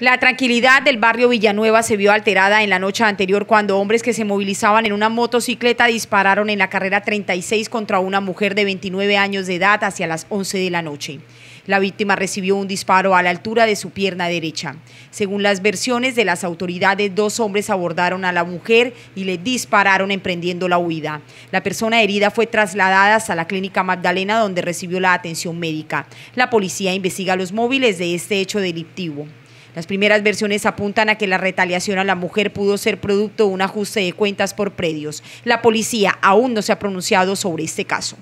La tranquilidad del barrio Villanueva se vio alterada en la noche anterior cuando hombres que se movilizaban en una motocicleta dispararon en la carrera 36 contra una mujer de 29 años de edad hacia las 11 de la noche. La víctima recibió un disparo a la altura de su pierna derecha. Según las versiones de las autoridades, dos hombres abordaron a la mujer y le dispararon emprendiendo la huida. La persona herida fue trasladada a la clínica Magdalena donde recibió la atención médica. La policía investiga los móviles de este hecho delictivo. Las primeras versiones apuntan a que la retaliación a la mujer pudo ser producto de un ajuste de cuentas por predios. La policía aún no se ha pronunciado sobre este caso.